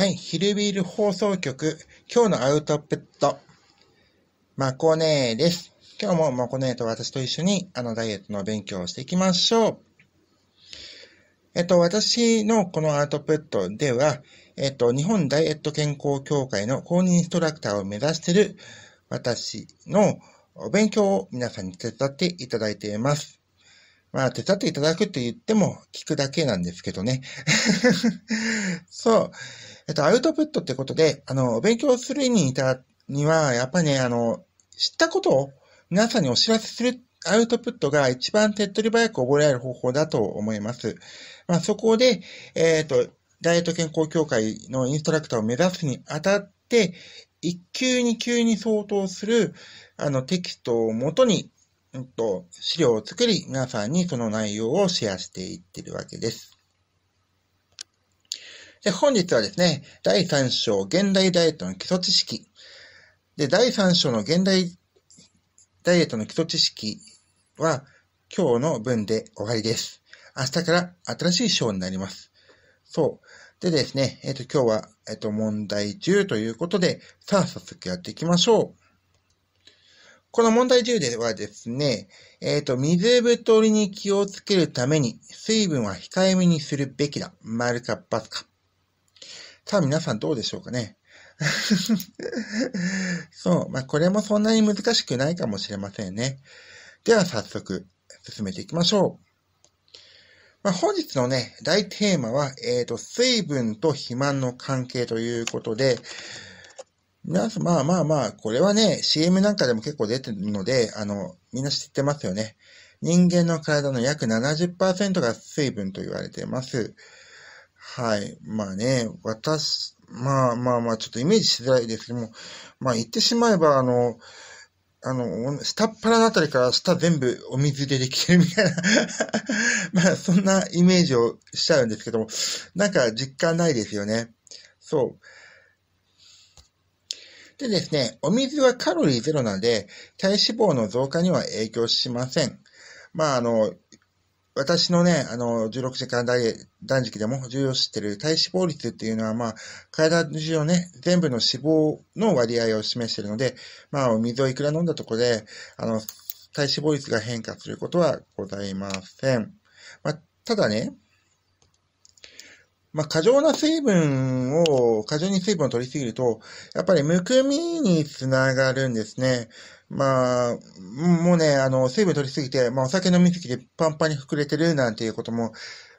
はい、ヒルビール放送局、今日のアウトプット、マコネーです。今日もマコネーと私と一緒に、あの、ダイエットの勉強をしていきましょう。えっと、私のこのアウトプットでは、えっと、日本ダイエット健康協会の公認インストラクターを目指している私のお勉強を皆さんに手伝っていただいています。まあ、手伝っていただくって言っても聞くだけなんですけどね。そう。えっと、アウトプットってことで、あの、勉強するにいたには、やっぱりね、あの、知ったことを皆さんにお知らせするアウトプットが一番手っ取り早く覚えられる方法だと思います。まあ、そこで、えっ、ー、と、ダイエット健康協会のインストラクターを目指すにあたって、1級2級に相当する、あの、テキストをもとに、うんと、資料を作り、皆さんにその内容をシェアしていってるわけです。で、本日はですね、第3章、現代ダイエットの基礎知識。で、第3章の現代ダイエットの基礎知識は、今日の文で終わりです。明日から新しい章になります。そう。でですね、えっ、ー、と、今日は、えっ、ー、と、問題10ということで、さあ、早速やっていきましょう。この問題10ではですね、えっ、ー、と、水太りに気をつけるために、水分は控えめにするべきだ。丸か×か。さあ皆さんどうでしょうかね。そう。まあ、これもそんなに難しくないかもしれませんね。では早速進めていきましょう。まあ、本日のね、大テーマは、えっ、ー、と、水分と肥満の関係ということで、皆さん、まあまあまあ、これはね、CM なんかでも結構出てるので、あの、みんな知ってますよね。人間の体の約70%が水分と言われています。はい。まあね、私、まあまあまあ、ちょっとイメージしづらいですけども、まあ言ってしまえば、あの、あの、下っ腹のあたりから下全部お水でできてるみたいな まあそんなイメージをしちゃうんですけども、なんか実感ないですよね。そう。でですね、お水はカロリーゼロなんで、体脂肪の増加には影響しません。まああの、私のね、あの、16時間断食でも重要視している体脂肪率っていうのは、まあ、体中のね、全部の脂肪の割合を示しているので、まあ、お水をいくら飲んだところで、あの、体脂肪率が変化することはございません。まあ、ただね、まあ、過剰な水分を、過剰に水分を取りすぎると、やっぱりむくみにつながるんですね。まあ、もうね、あの、水分取りすぎて、まあ、お酒飲みすぎてパンパンに膨れてるなんていうことも、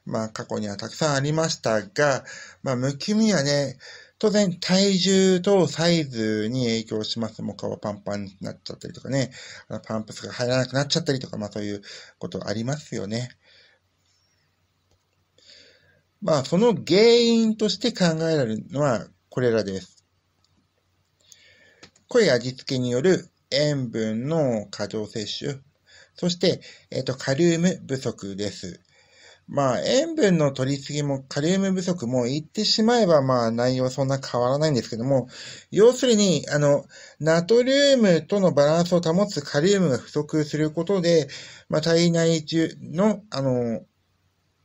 まあ、過去にはたくさんありましたが、まあ、むくみはね、当然、体重とサイズに影響します。もう顔パンパンになっちゃったりとかね、パンプスが入らなくなっちゃったりとか、まあそういうことありますよね。まあ、その原因として考えられるのはこれらです。濃い味付けによる塩分の過剰摂取、そして、えっ、と、カリウム不足です。まあ、塩分の取りすぎもカリウム不足も言ってしまえば、まあ、内容そんな変わらないんですけども、要するに、あの、ナトリウムとのバランスを保つカリウムが不足することで、まあ、体内中の、あの、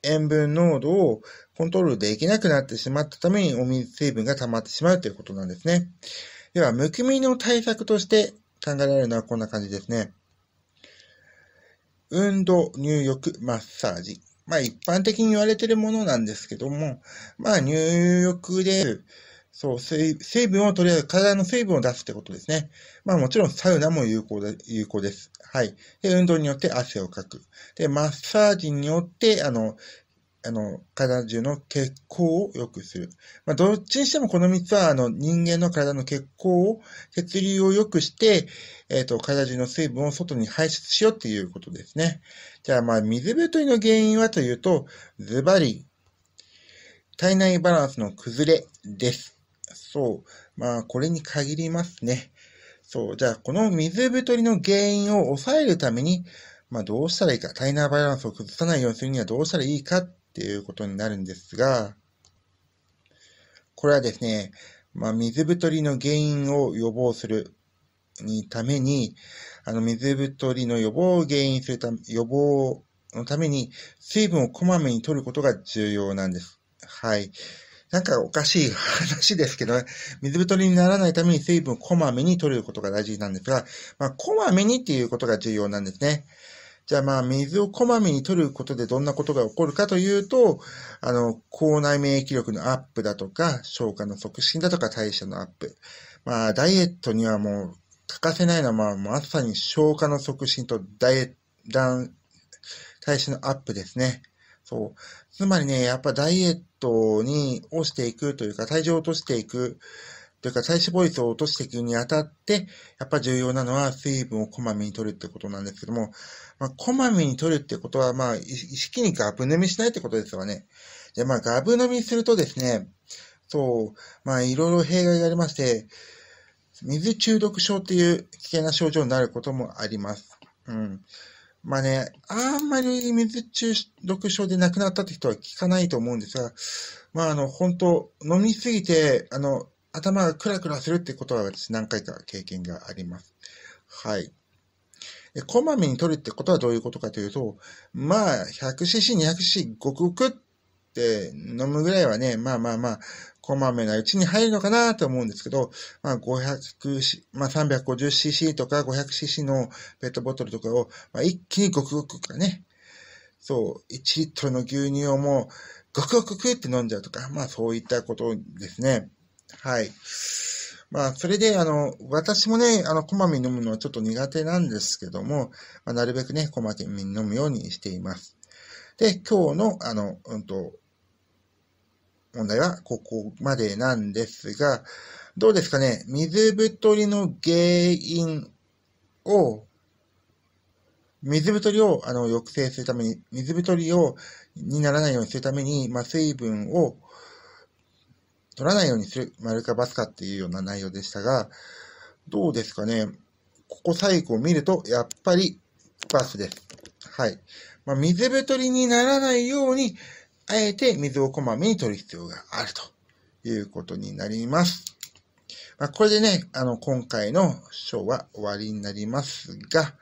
塩分濃度をコントロールできなくなってしまったためにお水成分が溜まってしまうということなんですね。では、むくみの対策として考えられるのはこんな感じですね。運動、入浴、マッサージ。まあ一般的に言われているものなんですけども、まあ入浴でそう、成分をとりあえず、体の成分を出すってことですね。まあもちろんサウナも有効で有効です。はい。で、運動によって汗をかく。で、マッサージによって、あの、あの、体中の血行を良くする。まあ、どっちにしてもこの3つは、あの、人間の体の血行を、血流を良くして、えっ、ー、と、体中の水分を外に排出しようっていうことですね。じゃあ、まあ、水太りの原因はというと、ズバリ、体内バランスの崩れです。そう。まあ、これに限りますね。そう。じゃあ、この水太りの原因を抑えるために、まあ、どうしたらいいか。体内バランスを崩さないようにするにはどうしたらいいかっていうことになるんですが、これはですね、まあ、水太りの原因を予防するにために、あの、水太りの予防を原因するため、予防のために、水分をこまめに取ることが重要なんです。はい。なんかおかしい話ですけど、ね、水太りにならないために水分をこまめに取ることが大事なんですが、まあ、こまめにっていうことが重要なんですね。じゃあまあ、水をこまめに取ることでどんなことが起こるかというと、あの、口内免疫力のアップだとか、消化の促進だとか、代謝のアップ。まあ、ダイエットにはもう欠かせないのは、まあ、まさに消化の促進とダイエ、ダ代謝のアップですね。そう。つまりね、やっぱダイエットに、をしていくというか、体重を落としていく、というか体脂肪率を落としていくにあたって、やっぱ重要なのは水分をこまめに取るってことなんですけども、まあ、こまめに取るってことは、まあ、意識にガブ飲みしないってことですわね。で、まあ、ガブ飲みするとですね、そう、まあ、いろいろ弊害がありまして、水中毒症っていう危険な症状になることもあります。うん。まあね、あんまり水中毒症で亡くなったって人は聞かないと思うんですが、まああの、本当飲みすぎて、あの、頭がクラクラするってことは私何回か経験があります。はい。で、こまめに取るってことはどういうことかというと、まあ、100cc、200cc、ごくごくって飲むぐらいはね、まあまあまあ、こまめなうちに入るのかなと思うんですけど、まあ、500、まあ、350cc とか 500cc のペットボトルとかを、まあ、一気にごくごくかね、そう、1リットルの牛乳をもう、ごくごくくって飲んじゃうとか、まあ、そういったことですね。はい。まあ、それで、あの、私もね、あの、こまめに飲むのはちょっと苦手なんですけども、まあ、なるべくね、こまめに飲むようにしています。で、今日の、あの、うんと、問題はここまでなんですが、どうですかね水太りの原因を、水太りをあの抑制するために、水太りをにならないようにするために、まあ、水分を取らないようにする、丸かバスかっていうような内容でしたが、どうですかねここ最後を見ると、やっぱりバスです。はい。まあ、水太りにならないようにあえて水をこまめに取る必要があるということになります。まあ、これでね、あの、今回の章は終わりになりますが、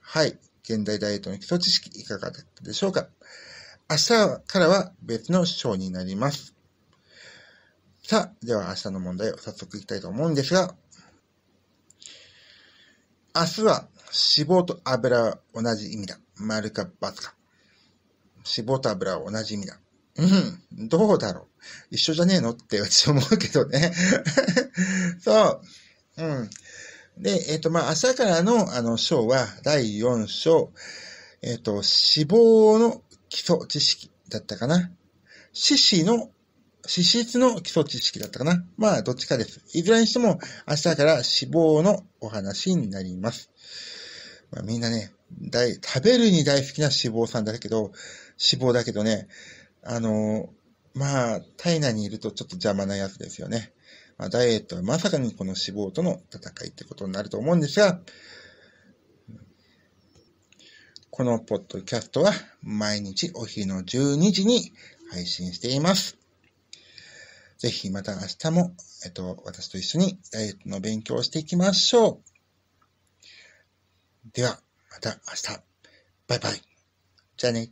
はい。現代ダイエットの基礎知識いかがだったでしょうか明日からは別の章になります。さあ、では明日の問題を早速いきたいと思うんですが、明日は脂肪と油は同じ意味だ。丸か×か。亡タブラはおなじみだ。うん、どうだろう。一緒じゃねえのって私思うけどね。そう。うん。で、えっ、ー、と、まあ、朝からの、あの、章は、第4章、えっ、ー、と、死亡の基礎知識だったかな。死死の、死質の基礎知識だったかな。まあ、どっちかです。いずれにしても、明日から死亡のお話になります。まあ、みんなね、大、食べるに大好きな脂肪さんだけど、脂肪だけどね、あの、まあ、体内にいるとちょっと邪魔なやつですよね。まあ、ダイエットはまさかにこの脂肪との戦いってことになると思うんですが、このポッドキャストは毎日お昼の12時に配信しています。ぜひまた明日も、えっと、私と一緒にダイエットの勉強をしていきましょう。では。また明日。バイバイ。じゃあね。